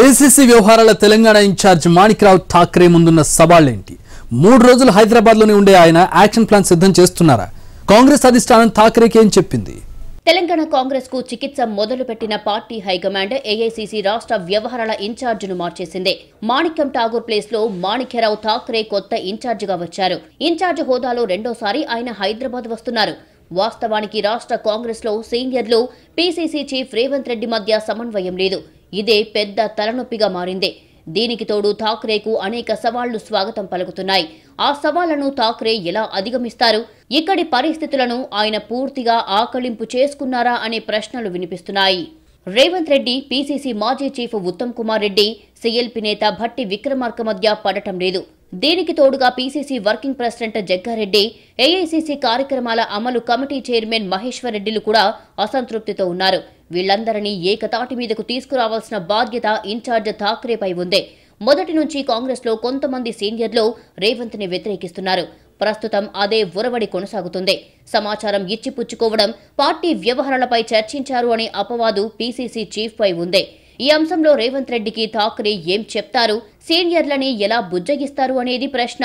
ACC వ్యవహారాల Telangana incharge Manikrao Thackeray ముందున్న ఏంటి మూడు రోజులు హైదరాబాద్లోనే ఉండే ఆయన యాక్షన్ ప్లాన్ సిద్ధం చేస్తున్నారా కాంగ్రెస్ అధిష్టానం ఠాక్రేకి ఏం చెప్పింది తెలంగాణ కాంగ్రెస్ కు చికిత్స మొదలుపెట్టిన పార్టీ హైకమాండ్ ఏఐసీసీ రాష్ట్ర వ్యవహారాల ఇన్ఛార్జ్ను మార్చేసింది మాణిక్యం ఠాగూర్ ప్లేస్ లో మాణిక్యరావు ఠాక్రే కొత్త ఇన్ఛార్జిగా వచ్చారు ఇన్ఛార్జ్ హోదాలో రెండోసారి ఆయన హైదరాబాద్ వస్తున్నారు వాస్తవానికి రాష్ట్ర కాంగ్రెస్ లో సీనియర్లు పీసీసీ చీఫ్ రేవంత్ రెడ్డి మధ్య సమన్వయం లేదు ఇదే పెద్ద తలనొప్పిగా మారింది దీనికి తోడు థాక్రేకు అనేక సవాళ్లు స్వాగతం పలుకుతున్నాయి ఆ సవాళ్లను థాక్రే ఎలా అధిగమిస్తారు ఇక్కడి పరిస్థితులను ఆయన పూర్తిగా ఆకలింపు చేసుకున్నారా అనే ప్రశ్నలు వినిపిస్తున్నాయి రేవంత్ రెడ్డి పీసీసీ మాజీ చీఫ్ ఉత్తమ్ కుమార్ రెడ్డి సీఎల్పీ నేత భట్టి విక్రమార్క మధ్య పడటం లేదు దీనికి తోడుగా PCC working president Jaggareddy AICC కార్యక్రమాల అమలు కమిటీ చైర్మన్ మహేశ్వర్ రెడ్డిలు కూడా అసంతృప్తితో ఉన్నారు వీళ్లందరినీ ఏకతాటి మీదకు తీసుకురావాల్సిన బాధ్యత ఇన్ఛార్జ్ థాక్రేపై ఉందే మొదటి నుంచి కాంగ్రెస్లో కొంతమంది సీనియర్లు రేవంత్ని వ్యతిరేకిస్తున్నారు ప్రస్తుతం అదే ఉరవడి కొనసాగుతుంది సమాచారం ఇచ్చిపుచ్చుకోవడం పార్టీ వ్యవహారాలపై చర్చించారు అనే అపవాదు పీసీసీ చీఫ్పై ఉంది ఈ అంశంలో రేవంత్ రెడ్డికి థాక్రే ఏం చెప్తారు సీనియర్లని ఎలా బుజ్జగిస్తారు అనేది ప్రశ్న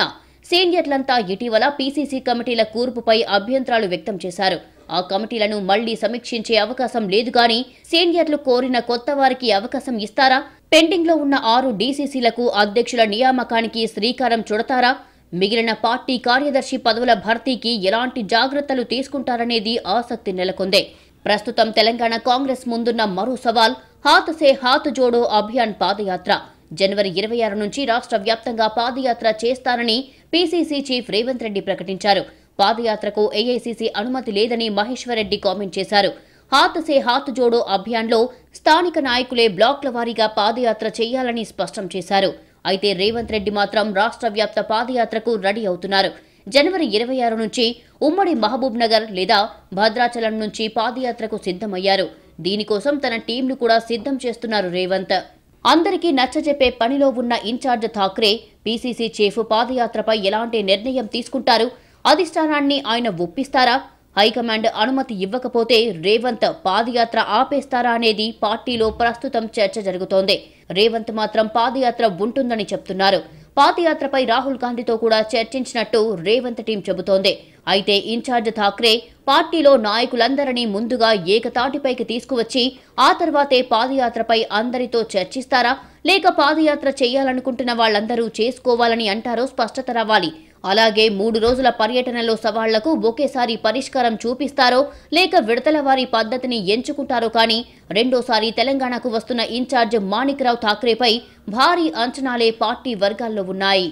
సీనియర్లంతా ఇటీవల పీసీసీ కమిటీల కూర్పుపై అభ్యంతరాలు వ్యక్తం చేశారు ఆ కమిటీలను మళ్లీ సమీక్షించే అవకాశం లేదు కానీ సీనియర్లు కోరిన కొత్త వారికి అవకాశం ఇస్తారా పెండింగ్లో ఉన్న ఆరు డీసీసీలకు అధ్యక్షుల నియామకానికి శ్రీకారం చుడతారా మిగిలిన పార్టీ కార్యదర్శి పదవుల భర్తీకి ఎలాంటి జాగ్రత్తలు తీసుకుంటారనేది ఆసక్తి నెలకొంది ప్రస్తుతం తెలంగాణ కాంగ్రెస్ ముందున్న మరో సవాల్ హాత్ సే హాత్ జోడో అభియాన్ పాదయాత్ర జనవరి ఇరవై ఆరు నుంచి రాష్ట్ర వ్యాప్తంగా పాదయాత్ర చేస్తారని పీసీసీ చీఫ్ రేవంత్ రెడ్డి ప్రకటించారు పాదయాత్రకు ఏఐసీసీ అనుమతి లేదని మహేశ్వరరెడ్డి కామెంట్ చేశారు హాత్ సే హాత్ జోడో అభియాన్లో స్థానిక నాయకులే బ్లాక్ల వారీగా పాదయాత్ర చేయాలని స్పష్టం చేశారు అయితే రేవంత్ రెడ్డి మాత్రం రాష్ట్ర వ్యాప్త పాదయాత్రకు రెడీ అవుతున్నారు జనవరి ఇరవై ఆరు నుంచి ఉమ్మడి మహబూబ్ నగర్ లేదా భద్రాచలం నుంచి పాదయాత్రకు సిద్ధమయ్యారు దీనికోసం తన టీంను కూడా సిద్ధం చేస్తున్నారు రేవంత్ అందరికీ నచ్చజెప్పే పనిలో ఉన్న ఇన్ఛార్జ్ థాక్రే పీసీసీ చీఫ్ పాదయాత్రపై ఎలాంటి నిర్ణయం తీసుకుంటారు అధిష్టానాన్ని ఆయన ఒప్పిస్తారా హైకమాండ్ అనుమతి ఇవ్వకపోతే రేవంత్ పాదయాత్ర ఆపేస్తారా అనేది పార్టీలో ప్రస్తుతం చర్చ జరుగుతోంది రేవంత్ మాత్రం పాదయాత్ర ఉంటుందని చెప్తున్నారు పాదయాత్రపై రాహుల్ గాంధీతో కూడా చర్చించినట్టు రేవంత్ టీం చెబుతోంది అయితే ఇన్ఛార్జ్ ఠాక్రే పార్టీలో నాయకులందరినీ ముందుగా ఏకతాటిపైకి తీసుకువచ్చి ఆ తర్వాతే పాదయాత్రపై అందరితో చర్చిస్తారా లేక పాదయాత్ర చేయాలనుకుంటున్న వాళ్లందరూ చేసుకోవాలని అంటారో స్పష్టత రావాలి అలాగే మూడు రోజుల పర్యటనలో సవాళ్లకు ఒకేసారి పరిష్కారం చూపిస్తారో లేక విడతల వారి పద్ధతిని ఎంచుకుంటారో కానీ రెండోసారి తెలంగాణకు వస్తున్న ఇన్ఛార్జ్ మాణిక్రావు ఠాక్రేపై భారీ అంచనాలే పార్టీ వర్గాల్లో ఉన్నాయి